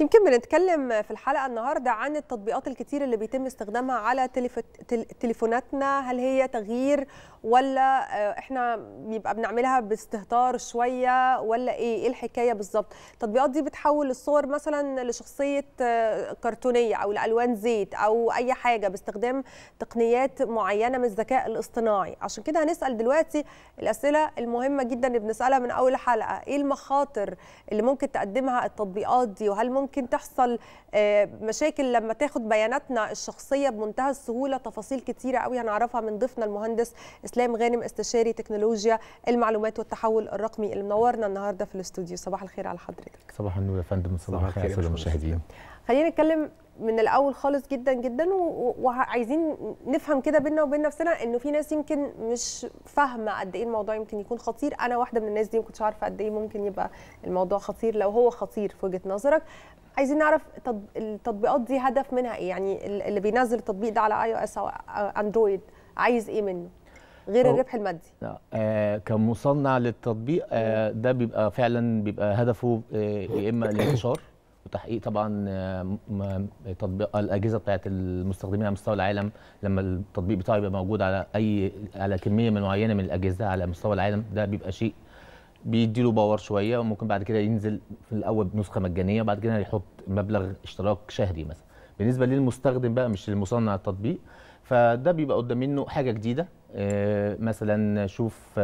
يمكن بنتكلم في الحلقه النهارده عن التطبيقات الكتير اللي بيتم استخدامها على تليفوناتنا هل هي تغيير ولا آه، احنا بيبقى بنعملها باستهتار شويه ولا ايه ايه الحكايه بالظبط التطبيقات دي بتحول الصور مثلا لشخصيه آه، كرتونيه او لالوان زيت او اي حاجه باستخدام تقنيات معينه من الذكاء الاصطناعي عشان كده هنسال دلوقتي الاسئله المهمه جدا اللي بنسالها من اول حلقه ايه المخاطر اللي ممكن تقدمها التطبيقات دي وهل ممكن ممكن تحصل آه، مشاكل لما تاخد بياناتنا الشخصيه بمنتهى السهوله تفاصيل كتيره قوي هنعرفها من ضيفنا المهندس اسلام غانم استشاري تكنولوجيا المعلومات والتحول الرقمي اللي منورنا النهارده في الاستوديو صباح الخير على حضرتك صباح النور يا فندم صباح الخير على المشاهدين خلينا نتكلم من الاول خالص جدا جدا وعايزين نفهم كده بينا وبين نفسنا انه في ناس يمكن مش فاهمه قد ايه الموضوع يمكن يكون خطير انا واحده من الناس دي ما كنتش عارفه قد ايه ممكن يبقى الموضوع خطير لو هو خطير في وجهه نظرك عايزين نعرف التطبيقات دي هدف منها ايه يعني اللي بينزل التطبيق ده على اي او اس او اندرويد عايز ايه منه غير الربح المادي آه كمصنع للتطبيق آه ده بيبقى فعلا بيبقى هدفه آه يا اما الانتشار وتحقيق طبعا آه، آه، تطبيق الاجهزه بتاعت المستخدمين على مستوى العالم لما التطبيق بتاعه يبقى موجود على اي على كميه من معينه من الاجهزه على مستوى العالم ده بيبقى شيء بيديله باور شويه وممكن بعد كده ينزل في الاول بنسخه مجانيه وبعد كده يحط مبلغ اشتراك شهري مثلا بالنسبه للمستخدم بقى مش للمصنع التطبيق فده بيبقى قدام منه حاجه جديده آه، مثلا شوف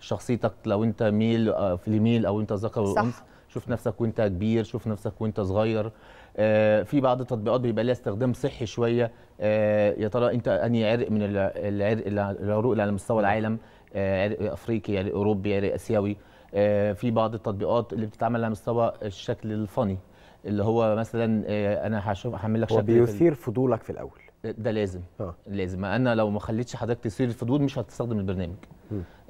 شخصيتك لو انت ميل في الميل او انت ذكر صح شوف نفسك وانت كبير شوف نفسك وانت صغير آه، في بعض التطبيقات بيبقى ليها استخدام صحي شويه آه، يا ترى انت انهي عرق من العرق العروق اللي على مستوى العالم آه، عرق افريقي عرق اوروبي عرق اسيوي في بعض التطبيقات اللي بتتعمل على مستوى الشكل الفني اللي هو مثلا انا هشوف هعمل لك شكل بيثير فضولك في الاول ده لازم آه. لازم انا لو ما خليتش حضرتك تصير الفضول مش هتستخدم البرنامج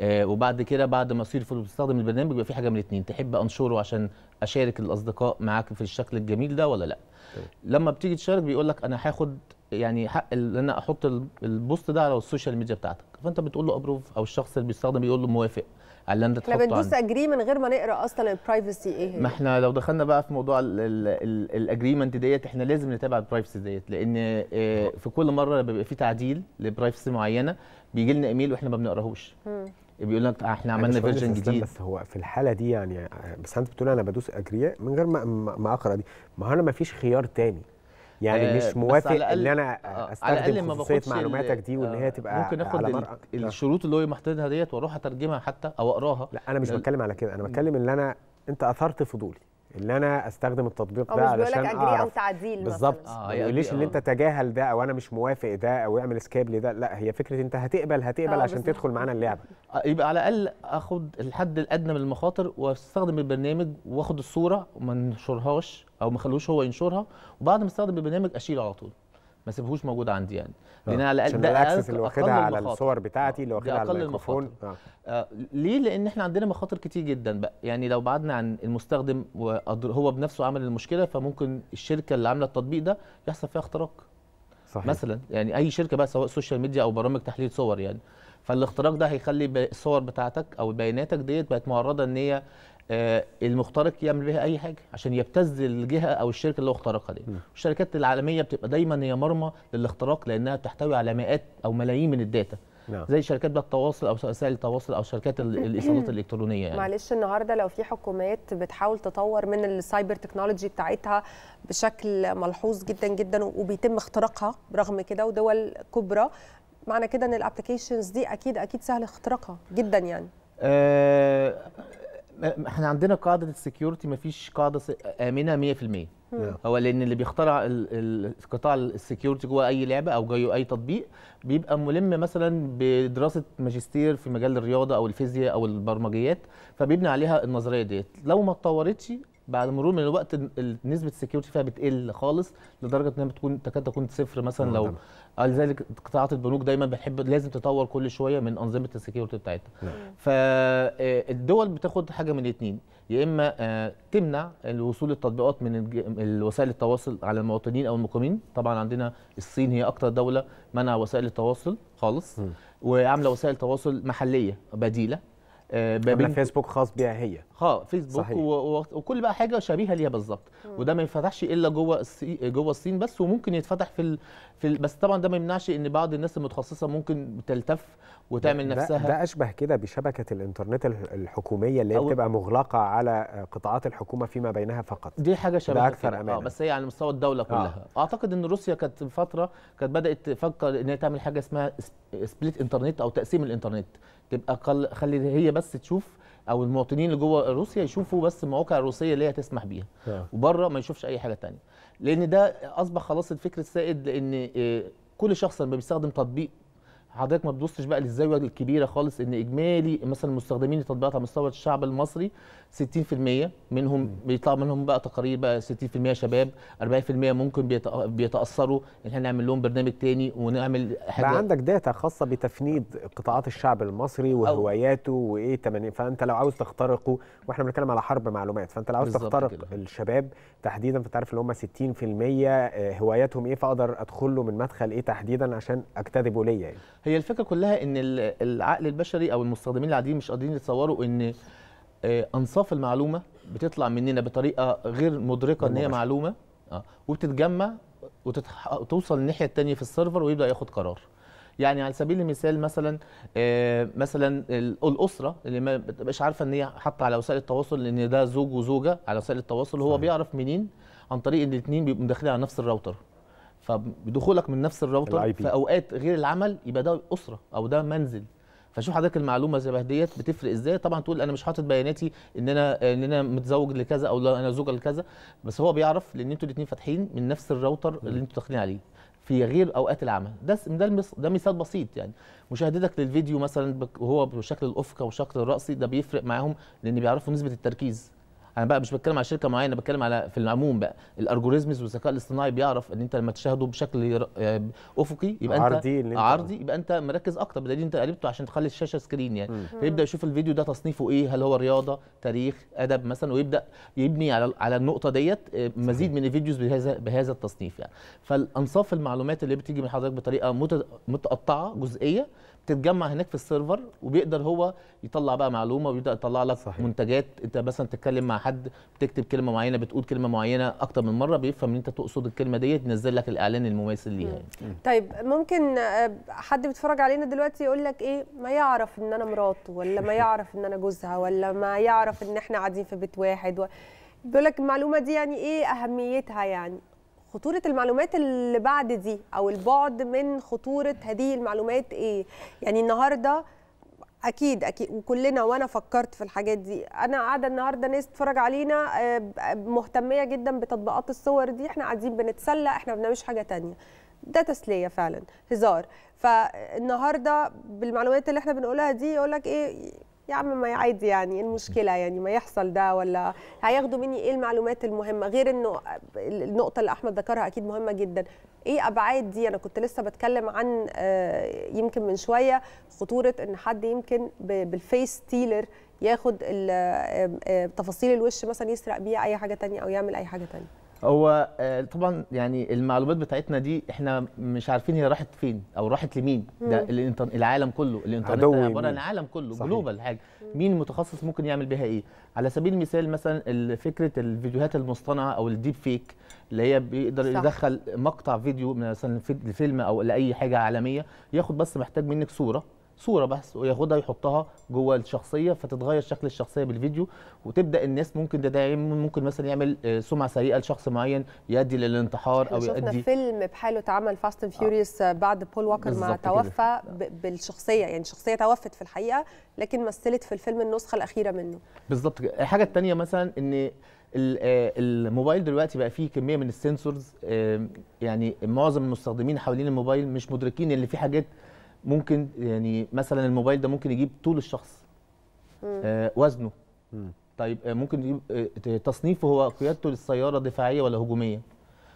آه وبعد كده بعد ما تصير الفضول تستخدم البرنامج يبقى في حاجه من الاثنين تحب انشره عشان اشارك الاصدقاء معاك في الشكل الجميل ده ولا لا طيب. لما بتيجي تشارك بيقول لك انا هاخد يعني حق ان انا احط البوست ده على السوشيال ميديا بتاعتك فانت بتقول له ابروف او الشخص اللي بيستخدم بيقول له موافق اللي انت تحطه احنا بندوس اجري من غير ما نقرا اصلا البرايفسي ايه هي ما احنا لو دخلنا بقى في موضوع الاجريمنت ديت احنا لازم نتابع البرايفسي ديت لان آه، في كل مره بيبقى في تعديل لبرايفسي معينه بيجي لنا ايميل واحنا ما بنقراهوش بيقول لك آه، احنا عملنا فيرجن جديد بس هو في الحاله دي يعني آه، بس انت بتقول انا بدوس اجري من غير ما ما اقرا دي ما هو انا ما فيش خيار تاني يعني آه، مش موافق ان انا آه، استخدم خصوصيه معلوماتك دي وان هي آه، تبقى ممكن اخد الشروط اللي هو محددها ديت واروح اترجمها حتى او اقراها لا انا مش بتكلم على كده انا بتكلم ان انا انت اثرت فضولي ان انا استخدم التطبيق ده علشان اجري أعرف او تعديل بالظبط آه ما يقوليش ان آه. انت تجاهل ده او انا مش موافق ده او اعمل سكيب لده لا هي فكره انت هتقبل هتقبل آه، عشان بالزبط. تدخل معانا اللعبه آه، يبقى على الاقل اخد الحد الادنى من المخاطر واستخدم البرنامج واخد الصوره وما انشرهاش او ما خلوش هو ينشرها وبعد ما استخدم البرنامج اشيله على طول ما سيبهوش موجود عندي يعني آه. لان على الاقل ده الاكسس اللي واخدها على الصور بتاعتي اللي آه. واخدها على الميكروفون آه. آه. ليه لان احنا عندنا مخاطر كتير جدا بقى يعني لو بعدنا عن المستخدم وهو بنفسه عمل المشكله فممكن الشركه اللي عامله التطبيق ده يحصل فيها اختراق صحيح. مثلا يعني اي شركه بقى سواء سوشيال ميديا او برامج تحليل صور يعني فالاختراق ده هيخلي الصور بتاعتك او بياناتك ديت بقت معرضه ان هي آه، المخترق يعمل بها اي حاجه عشان يبتز الجهه او الشركه اللي هو اخترقها دي الشركات العالميه بتبقى دايما هي مرمى للاختراق لانها بتحتوي على مئات او ملايين من الداتا نعم. زي شركات بقى التواصل او وسائل التواصل او شركات الايصالات الالكترونيه يعني. معلش النهارده لو في حكومات بتحاول تطور من السايبر تكنولوجي بتاعتها بشكل ملحوظ جدا جدا وبيتم اختراقها برغم كده ودول كبرى معنى كده ان الابلكيشنز دي اكيد اكيد سهل اختراقها جدا يعني. آه احنا عندنا قاعده السكيورتي مفيش قاعده امنه 100% هو لان اللي بيخترع القطاع السكيورتي جوه اي لعبه او جوه اي تطبيق بيبقى ملم مثلا بدراسه ماجستير في مجال الرياضه او الفيزياء او البرمجيات فبيبني عليها النظريه ديت لو ما اتطورتش بعد مرور من الوقت نسبه السكيورتي فيها بتقل خالص لدرجه انها بتكون تكاد تكون صفر مثلا لو لذلك قطاعات البنوك دايما بحب لازم تطور كل شويه من انظمه السكيورتي بتاعتها نعم. فالدول آه، بتاخد حاجه من الاثنين يا اما آه، تمنع الوصول التطبيقات من وسائل التواصل على المواطنين او المقيمين طبعا عندنا الصين هي اكتر دوله منع وسائل التواصل خالص وعامله وسائل تواصل محليه بديله آه، ما فيسبوك خاص بيها هي اه فيسبوك صحيح. و... وكل بقى حاجه شبيهه ليها بالظبط وده ما ينفتحش الا جوه الصين جوه الصين بس وممكن يتفتح في ال... في ال... بس طبعا ده ما يمنعش ان بعض الناس المتخصصه ممكن تلتف وتعمل ده نفسها ده, اشبه كده بشبكه الانترنت الحكوميه اللي هي بتبقى مغلقه على قطاعات الحكومه فيما بينها فقط دي حاجه شبه اكثر كده. آه، امانه آه بس هي على مستوى الدوله آه. كلها آه. اعتقد ان روسيا كانت فتره كانت بدات تفكر ان هي تعمل حاجه اسمها سبليت انترنت او تقسيم الانترنت تبقى خلي هي بس تشوف او المواطنين اللي جوه روسيا يشوفوا بس المواقع الروسيه اللي هي تسمح بيها وبره ما يشوفش اي حاجه ثانيه لان ده اصبح خلاص الفكر السائد لان آه، كل شخص لما بيستخدم تطبيق حضرتك ما تبصش بقى للزاويه الكبيره خالص ان اجمالي مثلا مستخدمين التطبيقات على مستوى الشعب المصري 60% منهم بيطلع منهم بقى تقارير بقى 60% شباب 40% ممكن بيتاثروا ان احنا نعمل لهم برنامج تاني ونعمل حاجه بقى عندك داتا خاصه بتفنيد قطاعات الشعب المصري وهواياته وايه تمانين فانت لو عاوز تخترقه واحنا بنتكلم على حرب معلومات فانت لو عاوز تخترق كده. الشباب تحديدا فانت عارف اللي هم 60% آه، هواياتهم ايه فاقدر ادخل له من مدخل ايه تحديدا عشان اجتذبه ليا يعني. هي الفكره كلها ان العقل البشري او المستخدمين العاديين مش قادرين يتصوروا ان آه، انصاف المعلومه بتطلع مننا بطريقه غير مدركه ان هي معلومه اه وبتتجمع وتوصل الناحيه الثانيه في السيرفر ويبدا ياخد قرار يعني على سبيل المثال مثلا آه، مثلا الاسره اللي ما بتبقاش عارفه ان هي حاطه على وسائل التواصل ان ده زوج وزوجه على وسائل التواصل هو بيعرف منين عن طريق ان الاثنين بيبقوا داخلين على نفس الراوتر فبدخولك من نفس الراوتر في اوقات غير العمل يبقى ده اسره او ده منزل فشوف حضرتك المعلومه شبه ديت بتفرق ازاي طبعا تقول انا مش حاطط بياناتي ان انا ان انا متزوج لكذا او انا زوجه لكذا بس هو بيعرف لان انتوا الاثنين فاتحين من نفس الراوتر اللي انتوا داخلين عليه في غير اوقات العمل ده ده ده مثال بسيط يعني مشاهدتك للفيديو مثلا وهو بشكل الافقى وشكل الراسي ده بيفرق معاهم لان بيعرفوا نسبه التركيز انا بقى مش بتكلم على شركه معينه بتكلم على في العموم بقى الالجوريزمز والذكاء الاصطناعي بيعرف ان انت لما تشاهده بشكل آه، افقي يبقى انت عرضي عرضي يبقى انت مركز اكتر بدليل انت قلبته عشان تخلي الشاشه سكرين يعني فيبدا يشوف الفيديو ده تصنيفه ايه هل هو رياضه تاريخ ادب مثلا ويبدا يبني على على النقطه ديت آه، مزيد من الفيديوز بهذا بهذا التصنيف يعني فالانصاف المعلومات اللي بتيجي من حضرتك بطريقه متقطعه جزئيه تتجمع هناك في السيرفر وبيقدر هو يطلع بقى معلومه ويبدا يطلع لك صحيح. منتجات انت مثلا تتكلم مع حد بتكتب كلمه معينه بتقول كلمه معينه اكتر من مره بيفهم ان انت تقصد الكلمه ديت ينزل لك الاعلان المماثل ليها يعني. طيب ممكن آه، حد بيتفرج علينا دلوقتي يقول لك ايه ما يعرف ان انا مراته ولا ما يعرف ان انا جوزها ولا ما يعرف ان احنا قاعدين في بيت واحد و... بيقول لك المعلومه دي يعني ايه اهميتها يعني خطورة المعلومات اللي بعد دي أو البعد من خطورة هذه المعلومات إيه؟ يعني النهاردة اكيد اكيد وكلنا وانا فكرت في الحاجات دي انا قاعده النهارده ناس تتفرج علينا آه، مهتميه جدا بتطبيقات الصور دي احنا قاعدين بنتسلى احنا ما بنعملش حاجه تانية ده تسليه فعلا هزار فالنهارده بالمعلومات اللي احنا بنقولها دي يقول لك ايه يا عم ما عادي يعني إيه المشكله يعني ما يحصل ده ولا هياخدوا مني ايه المعلومات المهمه غير انه النقطه اللي احمد ذكرها اكيد مهمه جدا ايه ابعاد دي انا كنت لسه بتكلم عن آه، يمكن من شويه خطوره ان حد يمكن بالفيس تيلر ياخد تفاصيل الوش مثلا يسرق بيها اي حاجه تانية او يعمل اي حاجه تانية هو آه، طبعا يعني المعلومات بتاعتنا دي احنا مش عارفين هي راحت فين او راحت لمين ده الانتر... العالم كله الانترنت عباره عن عالم كله صحيح. جلوبال حاجه مين متخصص ممكن يعمل بيها ايه على سبيل المثال مثلا فكره الفيديوهات المصطنعه او الديب فيك اللي هي بيقدر صح. يدخل مقطع فيديو مثلا فيلم او لاي حاجه عالميه ياخد بس محتاج منك صوره صوره بس وياخدها يحطها جوه الشخصيه فتتغير شكل الشخصيه بالفيديو وتبدا الناس ممكن ده ممكن مثلا يعمل آه، سمعه سيئه لشخص معين يؤدي للانتحار او يؤدي شفنا فيلم بحاله اتعمل فاست اند فيوريوس بعد بول واكر ما توفى بالشخصيه يعني شخصيه توفت في الحقيقه لكن مثلت في الفيلم النسخه الاخيره منه بالظبط الحاجه الثانيه مثلا ان آه، الموبايل دلوقتي بقى فيه كميه من السنسورز يعني معظم المستخدمين حوالين الموبايل مش مدركين ان في حاجات ممكن يعني مثلا الموبايل ده ممكن يجيب طول الشخص آه وزنه مم. طيب آه ممكن يجيب آه تصنيفه هو قيادته للسياره دفاعيه ولا هجوميه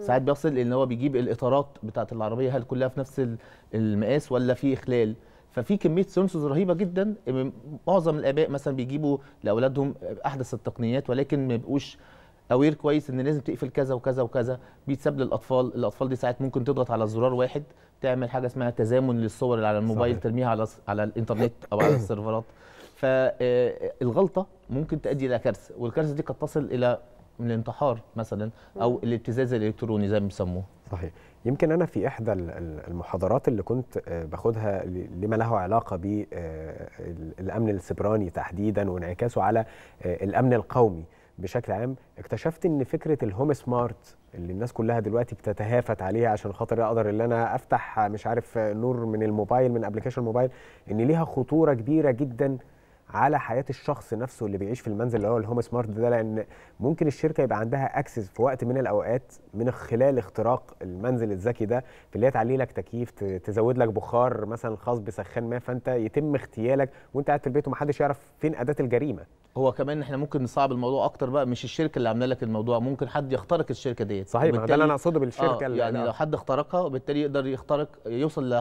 ساعات بيصل ان هو بيجيب الاطارات بتاعه العربيه هل كلها في نفس المقاس ولا في اخلال ففي كميه سنسورز رهيبه جدا معظم الاباء مثلا بيجيبوا لاولادهم احدث التقنيات ولكن ما بيبقوش اوير كويس ان لازم تقفل كذا وكذا وكذا بيتساب للاطفال الاطفال دي ساعات ممكن تضغط على زرار واحد تعمل حاجه اسمها تزامن للصور اللي على الموبايل صحيح. ترميها على على الانترنت او على السيرفرات فالغلطه آه، آه، ممكن تؤدي الى كارثه والكارثه دي قد تصل الى الانتحار مثلا او الابتزاز الالكتروني زي ما بيسموه صحيح يمكن انا في احدى المحاضرات اللي كنت آه، باخدها لما له علاقه بالامن السبراني تحديدا وانعكاسه على الامن القومي بشكل عام اكتشفت ان فكره الهوم سمارت اللي الناس كلها دلوقتي بتتهافت عليها عشان خاطر اقدر ان انا افتح مش عارف نور من الموبايل من ابلكيشن الموبايل ان ليها خطوره كبيره جدا على حياه الشخص نفسه اللي بيعيش في المنزل اللي هو الهوم سمارت ده لان ممكن الشركه يبقى عندها اكسس في وقت من الاوقات من خلال اختراق المنزل الذكي ده في اللي هي تعلي لك تكييف تزود لك بخار مثلا خاص بسخان ما فانت يتم اغتيالك وانت قاعد في البيت ومحدش يعرف فين اداه الجريمه هو كمان احنا ممكن نصعب الموضوع اكتر بقى مش الشركه اللي عامله لك الموضوع ممكن حد يخترق الشركه ديت صحيح ده اللي انا اقصده بالشركه آه يعني لو حد اخترقها وبالتالي يقدر يخترق يوصل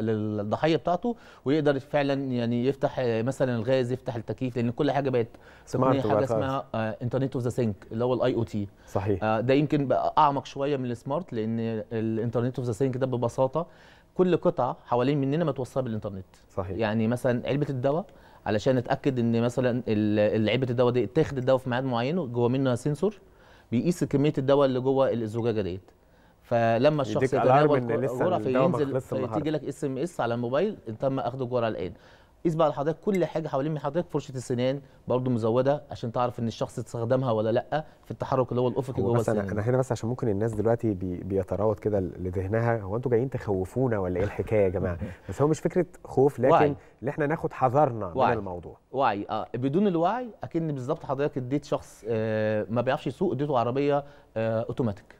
للضحيه بتاعته ويقدر فعلا يعني يفتح مثلا مثلا الغاز يفتح التكييف لان كل حاجه بقت تقنيه حاجه اسمها انترنت اوف ذا سينك اللي هو الاي او تي صحيح آه، ده يمكن بقى اعمق شويه من السمارت لان الانترنت اوف ذا سينك ده ببساطه كل قطعه حوالين مننا متوصله بالانترنت صحيح يعني مثلا علبه الدواء علشان اتاكد ان مثلا علبه الدواء دي تاخد الدواء في ميعاد معين جوه منها سنسور بيقيس كميه الدواء اللي جوه الزجاجه ديت فلما الشخص يتناول غرفه ينزل تيجي لك اس ام اس على الموبايل تم اخذ الجرعه الان قيس بقى لحضرتك كل حاجه حوالين من حضرتك فرشه السنان برضو مزوده عشان تعرف ان الشخص استخدمها ولا لا في التحرك اللي هو الافقي جوه السنان انا هنا بس عشان ممكن الناس دلوقتي بي بيتراود كده لذهنها هو انتوا جايين تخوفونا ولا ايه الحكايه يا جماعه بس هو مش فكره خوف لكن ان اللي احنا ناخد حذرنا من الموضوع وعي اه بدون الوعي اكن بالظبط حضرتك اديت شخص آه ما بيعرفش يسوق اديته عربيه آه اوتوماتيك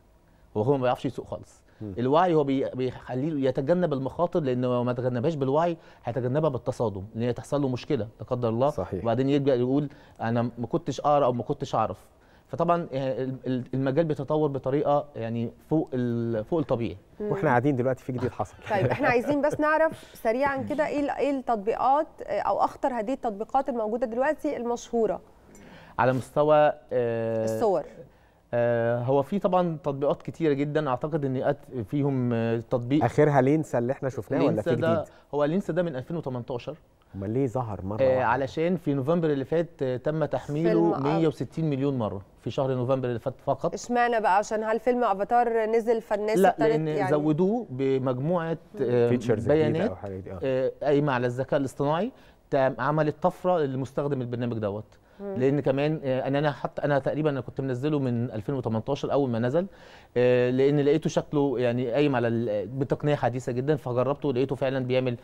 وهو ما بيعرفش يسوق خالص الوعي هو بيخليه يتجنب المخاطر لان لو ما تجنبهاش بالوعي هيتجنبها بالتصادم ان هي تحصل له مشكله لا قدر الله صحيح. وبعدين يبدا يقول انا ما كنتش اقرا او ما كنتش اعرف فطبعا آه، المجال بيتطور بطريقه يعني فوق فوق الطبيعي واحنا قاعدين دلوقتي في جديد حصل طيب احنا عايزين بس نعرف سريعا كده ايه ايه التطبيقات آه، او اخطر هذه التطبيقات الموجوده دلوقتي المشهوره على مستوى آه، الصور آه، هو في طبعا تطبيقات كتيره جدا اعتقد ان فيهم آه، تطبيق اخرها لينسا اللي احنا شفناه ولا في جديد هو لينسا ده من 2018 امال ليه ظهر مره آه علشان في نوفمبر اللي فات آه، تم تحميله 160 مليون مره في شهر نوفمبر اللي فات فقط اشمعنى بقى عشان هل فيلم افاتار نزل فالناس لا لان يعني زودوه بمجموعه آه بيانات آه قايمه على الذكاء الاصطناعي عملت طفره لمستخدم البرنامج دوت لان كمان آه، انا انا حتى انا تقريبا انا كنت منزله من 2018 اول ما نزل آه، لان لقيته شكله يعني قايم على بتقنيه حديثه جدا فجربته لقيته فعلا بيعمل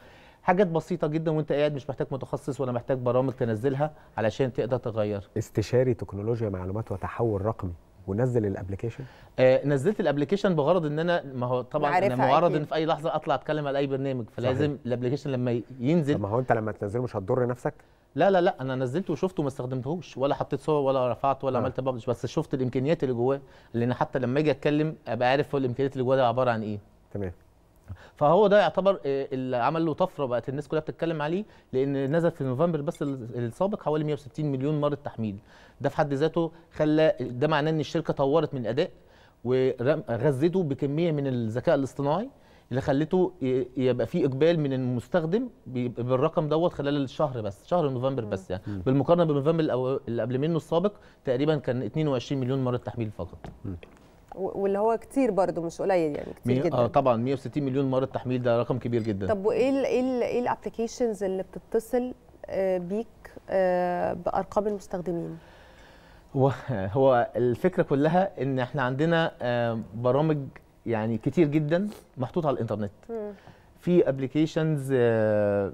حاجات بسيطه جدا وانت قاعد مش محتاج متخصص ولا محتاج برامج تنزلها علشان تقدر تغير استشاري تكنولوجيا معلومات وتحول رقمي ونزل الابلكيشن آه نزلت الابلكيشن بغرض ان انا ما هو طبعا انا معرض ان في اي لحظه اطلع اتكلم على اي برنامج فلازم الابلكيشن لما ينزل ما هو انت لما تنزله مش هتضر نفسك لا لا لا انا نزلته وشفته وما استخدمتهوش ولا حطيت صور ولا رفعت ولا آه. عملت ببلش بس شفت الامكانيات اللي جواه لان حتى لما اجي اتكلم ابقى عارف الامكانيات اللي جواه ده عباره عن ايه تمام فهو ده يعتبر آه، اللي عمل له طفره بقت الناس كلها بتتكلم عليه لان نزل في نوفمبر بس السابق حوالي 160 مليون مره تحميل ده في حد ذاته خلى ده معناه ان الشركه طورت من الاداء وغذته بكميه من الذكاء الاصطناعي اللي خلته يبقى فيه اقبال من المستخدم بالرقم دوت خلال الشهر بس شهر نوفمبر بس يعني مم. بالمقارنه بنوفمبر اللي قبل منه السابق تقريبا كان 22 مليون مره تحميل فقط واللي هو كتير برضه مش قليل يعني كتير جدا اه طبعا 160 مليون مره تحميل ده رقم كبير جدا طب وايه ال ايه الابلكيشنز إيه اللي بتتصل آه، بيك آه، بارقام المستخدمين هو هو الفكره كلها ان احنا عندنا آه، برامج يعني كتير جدا محطوط على الانترنت في ابلكيشنز آه،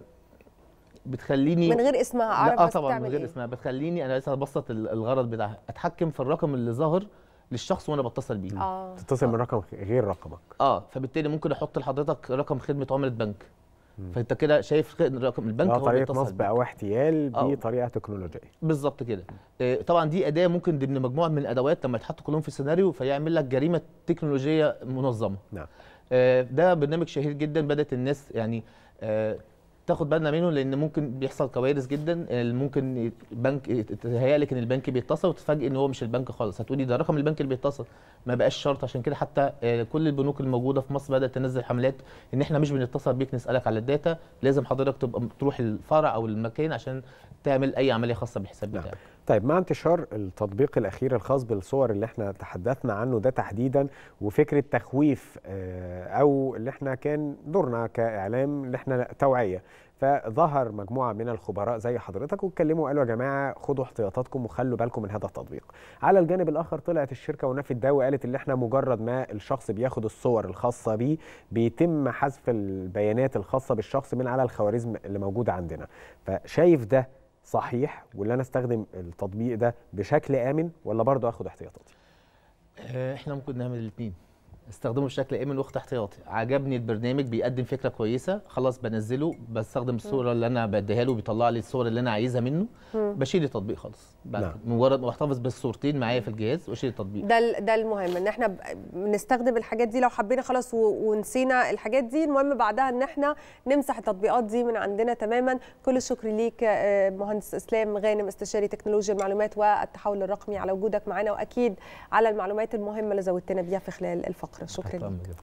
بتخليني من غير اسمها اعرف اه طبعا من غير إيه. اسمها بتخليني انا لسه هبسط الغرض بتاعها اتحكم في الرقم اللي ظاهر للشخص وانا بتصل بيه اه تتصل آه. من رقم غير رقمك اه فبالتالي ممكن احط لحضرتك رقم خدمه عملاء بنك فانت كده شايف رقم البنك هو طريقه نصب او احتيال بطريقه تكنولوجيه بالظبط كده آه، طبعا دي اداه ممكن ضمن مجموعه من الادوات لما يتحط كلهم في سيناريو فيعمل لك جريمه تكنولوجيه منظمه نعم آه، ده برنامج شهير جدا بدات الناس يعني آه، تاخد بالنا منه لان ممكن بيحصل كوارث جدا ممكن البنك لك ان البنك بيتصل وتتفاجئ ان هو مش البنك خالص هتقولي ده رقم البنك اللي بيتصل ما بقاش شرط عشان كده حتى آه، كل البنوك الموجوده في مصر بدات تنزل حملات ان احنا مش بنتصل بيك نسالك على الداتا لازم حضرتك تبقى تروح الفرع او المكان عشان تعمل اي عمليه خاصه بالحساب نعم. بتاعك طيب مع انتشار التطبيق الاخير الخاص بالصور اللي احنا تحدثنا عنه ده تحديدا وفكره تخويف آه، او اللي احنا كان دورنا كاعلام اللي احنا توعيه فظهر مجموعه من الخبراء زي حضرتك واتكلموا قالوا يا جماعه خدوا احتياطاتكم وخلوا بالكم من هذا التطبيق. على الجانب الاخر طلعت الشركه ونفت ده وقالت ان احنا مجرد ما الشخص بياخد الصور الخاصه بيه بيتم حذف البيانات الخاصه بالشخص من على الخوارزم اللي موجوده عندنا. فشايف ده صحيح واللي انا استخدم التطبيق ده بشكل امن ولا برضه اخد احتياطاتي؟ آه، احنا ممكن نعمل الاثنين استخدمه بشكل ايمن وقت احتياطي عجبني البرنامج بيقدم فكره كويسه خلاص بنزله بستخدم الصوره اللي انا بديها له بيطلع لي الصور اللي انا عايزها منه بشيل التطبيق خالص نعم. مجرد واحتفظ بالصورتين معايا في الجهاز واشيل التطبيق ده ده المهم ان احنا بنستخدم الحاجات دي لو حبينا خلاص ونسينا الحاجات دي المهم بعدها ان احنا نمسح التطبيقات دي من عندنا تماما كل الشكر ليك آه، مهندس اسلام غانم استشاري تكنولوجيا المعلومات والتحول الرقمي على وجودك معانا واكيد على المعلومات المهمه اللي زودتنا بيها في خلال الفقره para tá, tá, a